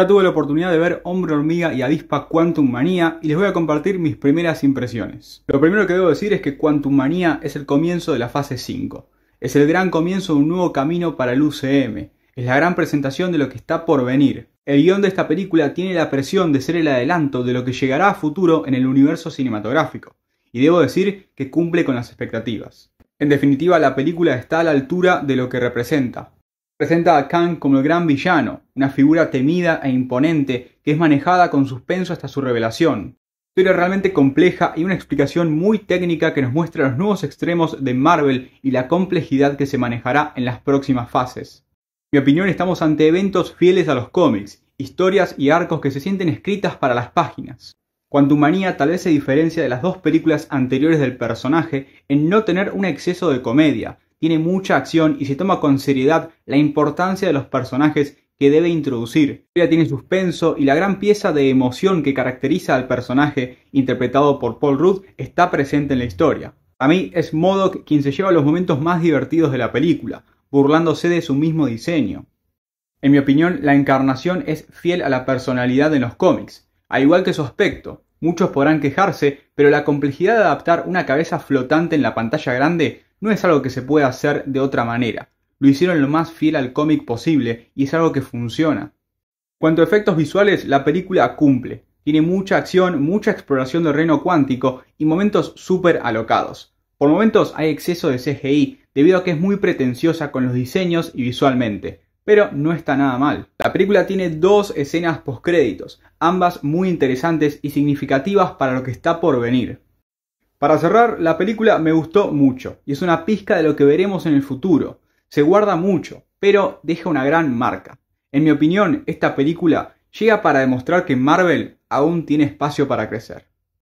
Ya tuve la oportunidad de ver Hombre Hormiga y Avispa Quantum Manía y les voy a compartir mis primeras impresiones. Lo primero que debo decir es que Quantum Manía es el comienzo de la fase 5. Es el gran comienzo de un nuevo camino para el UCM. Es la gran presentación de lo que está por venir. El guión de esta película tiene la presión de ser el adelanto de lo que llegará a futuro en el universo cinematográfico. Y debo decir que cumple con las expectativas. En definitiva, la película está a la altura de lo que representa, Presenta a Kang como el gran villano, una figura temida e imponente que es manejada con suspenso hasta su revelación. Historia realmente compleja y una explicación muy técnica que nos muestra los nuevos extremos de Marvel y la complejidad que se manejará en las próximas fases. En mi opinión estamos ante eventos fieles a los cómics, historias y arcos que se sienten escritas para las páginas. Manía tal vez se diferencia de las dos películas anteriores del personaje en no tener un exceso de comedia, tiene mucha acción y se toma con seriedad la importancia de los personajes que debe introducir. La tiene suspenso y la gran pieza de emoción que caracteriza al personaje interpretado por Paul Rudd está presente en la historia. A mí es Modoc quien se lleva los momentos más divertidos de la película, burlándose de su mismo diseño. En mi opinión, la encarnación es fiel a la personalidad en los cómics, al igual que su aspecto. Muchos podrán quejarse, pero la complejidad de adaptar una cabeza flotante en la pantalla grande no es algo que se pueda hacer de otra manera. Lo hicieron lo más fiel al cómic posible y es algo que funciona. Cuanto a efectos visuales, la película cumple. Tiene mucha acción, mucha exploración del reino cuántico y momentos súper alocados. Por momentos hay exceso de CGI debido a que es muy pretenciosa con los diseños y visualmente, pero no está nada mal. La película tiene dos escenas postcréditos, ambas muy interesantes y significativas para lo que está por venir. Para cerrar, la película me gustó mucho y es una pizca de lo que veremos en el futuro. Se guarda mucho, pero deja una gran marca. En mi opinión, esta película llega para demostrar que Marvel aún tiene espacio para crecer.